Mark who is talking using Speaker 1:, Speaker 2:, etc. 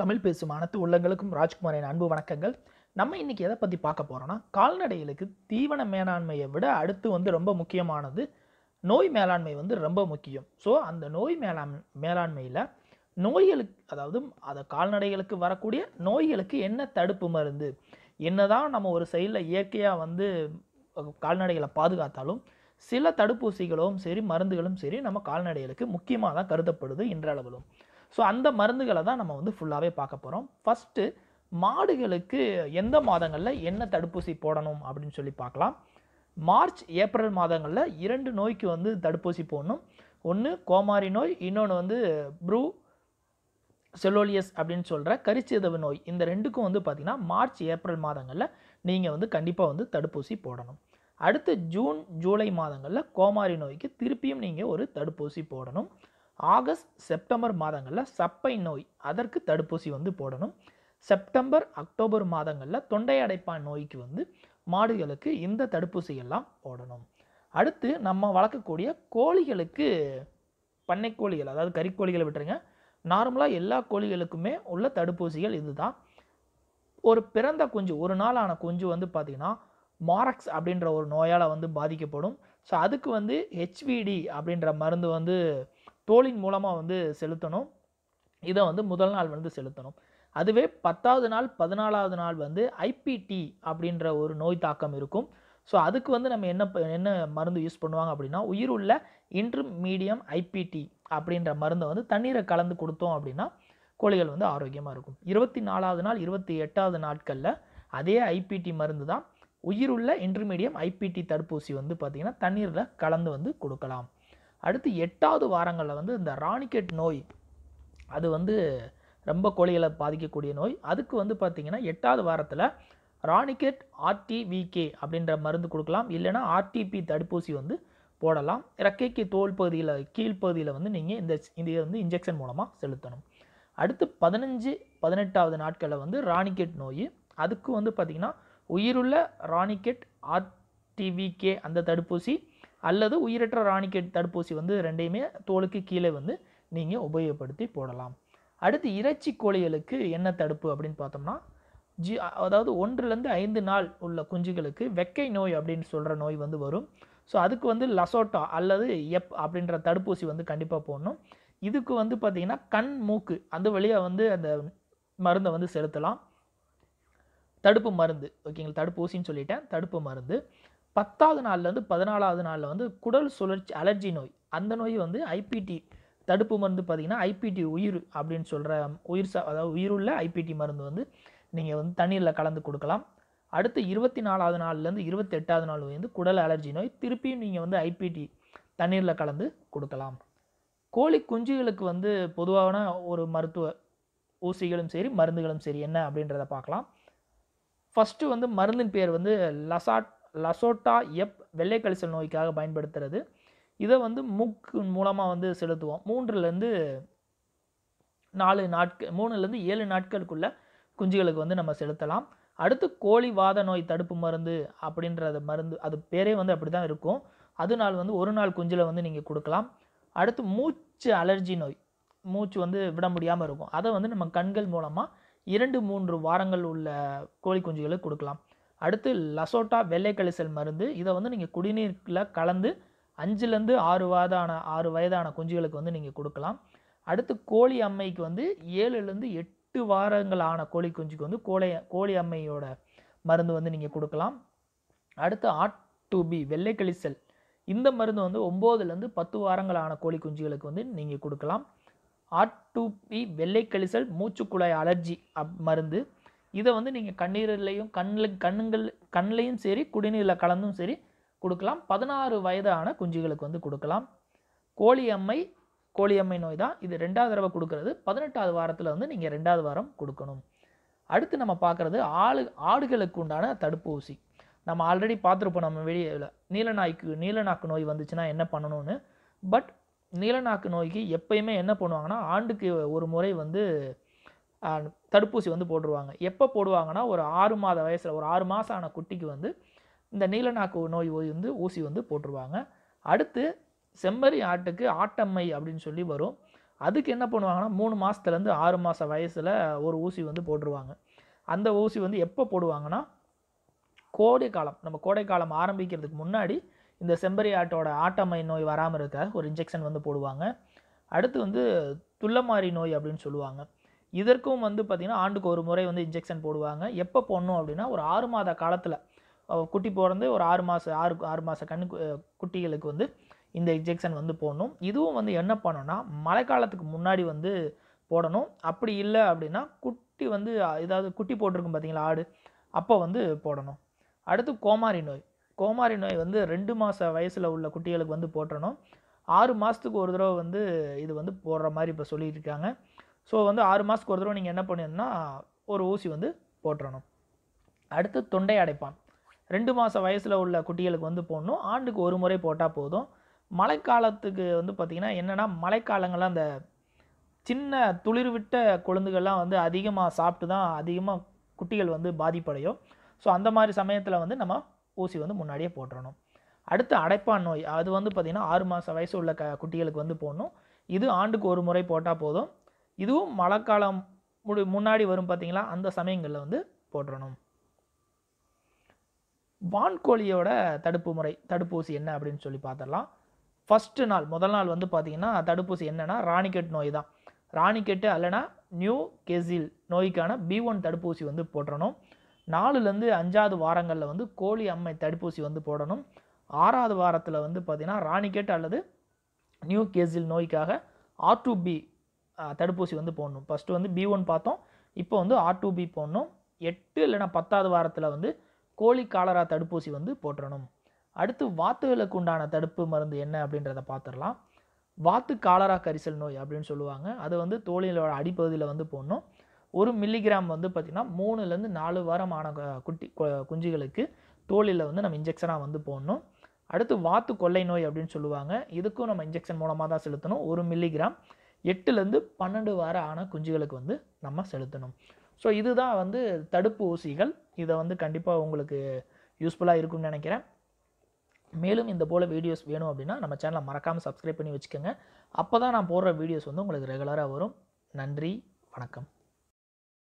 Speaker 1: தமிழ் பேசும் அனைத்து உள்ளங்களுக்கும் ராஜ்குமாரின் அன்பு வணக்கங்கள் நம்ம இன்றைக்கி எதை பற்றி பார்க்க போகிறோன்னா கால்நடைகளுக்கு தீவன மேலாண்மையை விட அடுத்து வந்து ரொம்ப முக்கியமானது நோய் மேலாண்மை வந்து ரொம்ப முக்கியம் ஸோ அந்த நோய் மேலாம் மேலாண்மையில் நோய்களுக்கு அதாவது அதை கால்நடைகளுக்கு வரக்கூடிய நோய்களுக்கு என்ன தடுப்பு மருந்து என்னதான் நம்ம ஒரு செயலில் இயற்கையாக வந்து கால்நடைகளை பாதுகாத்தாலும் சில தடுப்பூசிகளும் சரி மருந்துகளும் சரி நம்ம கால்நடைகளுக்கு முக்கியமாக தான் கருதப்படுது இன்றளவிலும் ஸோ அந்த மருந்துகளை தான் நம்ம வந்து ஃபுல்லாகவே பார்க்க போகிறோம் ஃபஸ்ட்டு மாடுகளுக்கு எந்த மாதங்களில் என்ன தடுப்பூசி போடணும் அப்படின்னு சொல்லி பார்க்கலாம் மார்ச் ஏப்ரல் மாதங்களில் இரண்டு நோய்க்கு வந்து தடுப்பூசி போடணும் ஒன்று கோமாரி நோய் இன்னொன்று வந்து ப்ரூ செலோலியஸ் அப்படின்னு சொல்கிற கரிச்சிதவு நோய் இந்த ரெண்டுக்கும் வந்து பார்த்திங்கன்னா மார்ச் ஏப்ரல் மாதங்களில் நீங்கள் வந்து கண்டிப்பாக வந்து தடுப்பூசி போடணும் அடுத்து ஜூன் ஜூலை மாதங்களில் கோமாரி நோய்க்கு திருப்பியும் நீங்கள் ஒரு தடுப்பூசி போடணும் ஆகஸ்ட் செப்டம்பர் மாதங்களில் சப்பை நோய் அதற்கு தடுப்பூசி வந்து போடணும் செப்டம்பர் அக்டோபர் மாதங்களில் தொண்டை அடைப்பான் நோய்க்கு வந்து மாடுகளுக்கு இந்த எல்லாம் போடணும் அடுத்து நம்ம வளர்க்கக்கூடிய கோழிகளுக்கு பண்ணைக்கோழிகள் அதாவது கறிக்கோழிகளை விட்டுருங்க நார்மலாக எல்லா கோழிகளுக்குமே உள்ள தடுப்பூசிகள் இதுதான் ஒரு பிறந்த குஞ்சு ஒரு நாள் ஆன குஞ்சு வந்து பார்த்திங்கன்னா மாரக்ஸ் அப்படின்ற ஒரு நோயால் வந்து பாதிக்கப்படும் ஸோ அதுக்கு வந்து ஹெச்விடி அப்படின்ற மருந்து வந்து தோளின் மூலமாக வந்து செலுத்தணும் இதை வந்து முதல் நாள் வந்து செலுத்தணும் அதுவே பத்தாவது நாள் பதினாலாவது நாள் வந்து ஐபிடி அப்படின்ற ஒரு நோய் தாக்கம் இருக்கும் ஸோ அதுக்கு வந்து நம்ம என்ன என்ன மருந்து யூஸ் பண்ணுவாங்க அப்படின்னா உயிர் உள்ள இன்ட்ரு மீடியம் ஐபிடி அப்படின்ற மருந்தை வந்து தண்ணீரை கலந்து கொடுத்தோம் அப்படின்னா கோழிகள் வந்து ஆரோக்கியமாக இருக்கும் இருபத்தி நாலாவது நாள் இருபத்தி எட்டாவது நாட்களில் அதே ஐபிடி மருந்து தான் உயிருள்ள இன்டர்மீடியம் ஐபிடி தடுப்பூசி வந்து பார்த்திங்கன்னா தண்ணீரில் கலந்து வந்து கொடுக்கலாம் அடுத்து எட்டாவது வாரங்களில் வந்து இந்த ராணிக்கெட் நோய் அது வந்து ரொம்ப கோழிகளை பாதிக்கக்கூடிய நோய் அதுக்கு வந்து பார்த்திங்கன்னா எட்டாவது வாரத்தில் ராணிக்கெட் ஆர்டிவிகே அப்படின்ற மருந்து கொடுக்கலாம் இல்லைனா ஆர்டிபி தடுப்பூசி வந்து போடலாம் இறக்கைக்கு தோல் பகுதியில் கீழ்ப்பகுதியில் வந்து நீங்கள் இந்த இதை வந்து இன்ஜெக்ஷன் மூலமாக செலுத்தணும் அடுத்து பதினஞ்சு பதினெட்டாவது நாட்களில் வந்து ராணிக்கெட் நோய் அதுக்கு வந்து பார்த்திங்கன்னா உயிருள்ள ராணிக்கெட் ஆர்டிவிகே அந்த தடுப்பூசி அல்லது உயிரற்ற ராணிக்கெட் தடுப்பூசி வந்து ரெண்டையுமே தோலுக்கு கீழே வந்து நீங்கள் உபயோகப்படுத்தி போடலாம் அடுத்து இறைச்சி கோழிகளுக்கு என்ன தடுப்பு அப்படின்னு பார்த்தோம்னா ஜி அதாவது ஒன்றுலேருந்து ஐந்து நாள் உள்ள குஞ்சுகளுக்கு வெக்கை நோய் அப்படின்னு சொல்கிற நோய் வந்து வரும் ஸோ அதுக்கு வந்து லசோட்டா அல்லது எப் அப்படின்ற தடுப்பூசி வந்து கண்டிப்பாக போடணும் இதுக்கு வந்து பார்த்திங்கன்னா கண் மூக்கு அந்த வழியாக வந்து அந்த மருந்தை வந்து செலுத்தலாம் தடுப்பு மருந்து ஓகேங்களா தடுப்பூசின்னு சொல்லிட்டேன் தடுப்பு மருந்து பத்தாவது நாள்லேருந்து பதினாலாவது நாளில் வந்து குடல் சுழற்சி அலர்ஜி நோய் அந்த நோய் வந்து ஐபிடி தடுப்பு மருந்து பார்த்திங்கன்னா ஐபிடி உயிர் அப்படின்னு சொல்கிற உயிர் சா அதாவது உயிருள்ள ஐபிடி மருந்து வந்து நீங்கள் வந்து தண்ணீரில் கலந்து கொடுக்கலாம் அடுத்து இருபத்தி நாலாவது நாள்லேருந்து இருபத்தி எட்டாவது நாள் வந்து குடல் அலர்ஜி நோய் திருப்பியும் நீங்கள் வந்து ஐபிடி தண்ணீரில் கலந்து கொடுக்கலாம் கோழி குஞ்சுகளுக்கு வந்து பொதுவான ஒரு மருத்துவ ஊசிகளும் சரி மருந்துகளும் சரி என்ன அப்படின்றத பார்க்கலாம் ஃபஸ்ட்டு வந்து மருந்தின் பேர் வந்து லசாட் லசோட்டா எப் வெள்ளைக்கழிசல் நோய்க்காக பயன்படுத்துறது இதை வந்து மூக்கு மூலமாக வந்து செலுத்துவோம் மூன்றுலேருந்து நாலு நாட்கள் மூணுலேருந்து ஏழு நாட்களுக்குள்ளே குஞ்சுகளுக்கு வந்து நம்ம செலுத்தலாம் அடுத்து கோழி வாத நோய் தடுப்பு மருந்து அப்படின்றத மருந்து அது பேரே வந்து அப்படி தான் இருக்கும் அது நாள் வந்து ஒரு நாள் குஞ்சில் வந்து நீங்கள் கொடுக்கலாம் அடுத்து மூச்சு அலர்ஜி நோய் மூச்சு வந்து விட முடியாமல் இருக்கும் அதை வந்து நம்ம கண்கள் மூலமாக இரண்டு மூன்று வாரங்கள் உள்ள கோழி குஞ்சுகளுக்கு கொடுக்கலாம் அடுத்து லசோட்டா வெள்ளை கழிசல் மருந்து இதை வந்து நீங்கள் குடிநீரில் கலந்து அஞ்சுலேருந்து ஆறு வயதான ஆறு வயதான குஞ்சுகளுக்கு வந்து நீங்கள் கொடுக்கலாம் அடுத்து கோழி அம்மைக்கு வந்து ஏழுலேருந்து எட்டு வாரங்கள் ஆன கோழி குஞ்சுக்கு வந்து கோழை கோழி அம்மையோட மருந்து வந்து நீங்கள் கொடுக்கலாம் அடுத்து ஆட் டு பி வெள்ளை கழிசல் இந்த மருந்து வந்து ஒம்போதுலேருந்து பத்து வாரங்கள் ஆன கோழி குஞ்சுகளுக்கு வந்து நீங்கள் கொடுக்கலாம் ஆட் டு பி வெள்ளை கழிசல் மூச்சுக்குழாய் அலர்ஜி அப் மருந்து இதை வந்து நீங்கள் கண்ணீரிலையும் கண்ணில் கண்ணுங்கள் கண்ணிலையும் சரி குடிநீரில் கலந்தும் சரி கொடுக்கலாம் பதினாறு வயதான குஞ்சுகளுக்கு வந்து கொடுக்கலாம் கோழியம்மை கோழியம்மை நோய் தான் இது ரெண்டாவது தடவை கொடுக்கறது பதினெட்டாவது வாரத்தில் வந்து நீங்கள் ரெண்டாவது வாரம் கொடுக்கணும் அடுத்து நம்ம பார்க்குறது ஆளு ஆடுகளுக்கு உண்டான தடுப்பூசி நம்ம ஆல்ரெடி பார்த்துருப்போம் நம்ம வெளியே நீலநாய்க்கு நீலநாக்கு நோய் வந்துச்சுன்னா என்ன பண்ணணும்னு பட் நீலநாக்கு நோய்க்கு எப்பயுமே என்ன பண்ணுவாங்கன்னா ஆண்டுக்கு ஒரு முறை வந்து தடுப்பூசி வந்து போட்டுருவாங்க எப்போ போடுவாங்கன்னா ஒரு ஆறு மாத வயசில் ஒரு ஆறு மாதம் ஆன குட்டிக்கு வந்து இந்த நீலநாக்கு நோய் ஓய் வந்து ஊசி வந்து போட்டுருவாங்க அடுத்து செம்மறி ஆட்டுக்கு ஆட்டம்மை அப்படின்னு சொல்லி வரும் அதுக்கு என்ன பண்ணுவாங்கன்னா மூணு மாதத்துலேருந்து ஆறு மாத வயசில் ஒரு ஊசி வந்து போட்டுருவாங்க அந்த ஊசி வந்து எப்போ போடுவாங்கன்னா கோடை காலம் நம்ம கோடை காலம் ஆரம்பிக்கிறதுக்கு முன்னாடி இந்த செம்பரி ஆட்டோட ஆட்டம்மை நோய் வராமல் இருக்க ஒரு இன்ஜெக்ஷன் வந்து போடுவாங்க அடுத்து வந்து துள்ளமாரி நோய் அப்படின்னு சொல்லுவாங்க இதற்கும் வந்து பார்த்திங்கன்னா ஆண்டுக்கு ஒரு முறை வந்து இன்ஜெக்ஷன் போடுவாங்க எப்போ போடணும் அப்படின்னா ஒரு ஆறு மாத காலத்தில் குட்டி பிறந்து ஒரு ஆறு மாதம் ஆறு ஆறு மாத கண் குட்டிகளுக்கு வந்து இந்த இன்ஜெக்ஷன் வந்து போடணும் இதுவும் வந்து என்ன பண்ணணும்னா மழைக்காலத்துக்கு முன்னாடி வந்து போடணும் அப்படி இல்லை அப்படின்னா குட்டி வந்து ஏதாவது குட்டி போட்டிருக்கும் பார்த்தீங்களா ஆடு அப்போ வந்து போடணும் அடுத்து கோமாரி நோய் கோமாரி நோய் வந்து ரெண்டு மாத வயசில் உள்ள குட்டிகளுக்கு வந்து போட்டணும் ஆறு மாதத்துக்கு ஒரு தடவை வந்து இது வந்து போடுற மாதிரி இப்போ சொல்லியிருக்காங்க ஸோ வந்து ஆறு மாதத்துக்கு ஒரு தடவை நீங்கள் என்ன பண்ணணும்னா ஒரு ஊசி வந்து போட்டுறணும் அடுத்து தொண்டை அடைப்பான் ரெண்டு மாத வயசில் உள்ள குட்டிகளுக்கு வந்து போடணும் ஆண்டுக்கு ஒரு முறை போட்டால் போதும் மழைக்காலத்துக்கு வந்து பார்த்திங்கன்னா என்னென்னா மழைக்காலங்கள்லாம் அந்த சின்ன துளிர்விட்ட கொழுந்துகள்லாம் வந்து அதிகமாக சாப்பிட்டு தான் அதிகமாக குட்டிகள் வந்து பாதிப்படையும் ஸோ அந்த மாதிரி சமயத்தில் வந்து நம்ம ஊசி வந்து முன்னாடியே போட்டுறணும் அடுத்து அடைப்பான் நோய் அது வந்து பார்த்திங்கன்னா ஆறு மாத வயசு உள்ள க குட்டிகளுக்கு வந்து போடணும் இது ஆண்டுக்கு ஒரு முறை போட்டால் போதும் இதுவும் மழைக்காலம் முடி முன்னாடி வரும் பார்த்தீங்களா அந்த சமயங்களில் வந்து போட்டுடணும் வான்கோழியோட தடுப்பு முறை தடுப்பூசி என்ன அப்படின்னு சொல்லி பார்த்துடலாம் ஃபஸ்ட்டு நாள் முதல் நாள் வந்து பார்த்திங்கன்னா தடுப்பூசி என்னென்னா ராணிக்கெட் நோய் தான் ராணிக்கெட்டு அல்லனா நியூ கெசில் நோய்க்கான பி ஒன் தடுப்பூசி வந்து போட்டணும் நாலுலேருந்து அஞ்சாவது வாரங்களில் வந்து கோழி அம்மை தடுப்பூசி வந்து போடணும் ஆறாவது வாரத்தில் வந்து பார்த்திங்கன்னா ராணிக்கெட் அல்லது நியூ கேசில் நோய்க்காக ஆர் டூ பி தடுப்பூசி வந்து போடணும் ஃபஸ்ட்டு வந்து பி ஒன் பார்த்தோம் இப்போ வந்து ஆர் டூ பி போடணும் எட்டு இல்லைனா பத்தாவது வாரத்தில் வந்து கோழி காலரா தடுப்பூசி வந்து போட்டுடணும் அடுத்து வாத்துகளுக்கு உண்டான தடுப்பு மருந்து என்ன அப்படின்றத பார்த்துடலாம் வாத்து காலரா கரிசல் நோய் அப்படின்னு சொல்லுவாங்க அது வந்து தோழிகளோட அடிப்பகுதியில் வந்து போடணும் ஒரு மில்லிகிராம் வந்து பார்த்திங்கன்னா மூணுலேருந்து நாலு வாரம் ஆன குட்டி குஞ்சுகளுக்கு தோழியில் வந்து நம்ம இன்ஜெக்ஷனாக வந்து போடணும் அடுத்து வாத்து கொள்ளை நோய் அப்படின்னு சொல்லுவாங்க இதுக்கும் நம்ம இன்ஜெக்ஷன் மூலமாக தான் செலுத்தணும் ஒரு மில்லிகிராம் எட்டுலேருந்து பன்னெண்டு வார ஆன குஞ்சுகளுக்கு வந்து நம்ம செலுத்தணும் ஸோ இதுதான் வந்து தடுப்பு ஊசிகள் இதை வந்து கண்டிப்பாக உங்களுக்கு யூஸ்ஃபுல்லாக இருக்கும்னு நினைக்கிறேன் மேலும் இந்த போல் வீடியோஸ் வேணும் அப்படின்னா நம்ம சேனலை மறக்காமல் சப்ஸ்கிரைப் பண்ணி வச்சுக்கோங்க அப்போ தான் நான் போடுற வீடியோஸ் வந்து உங்களுக்கு ரெகுலராக வரும் நன்றி வணக்கம்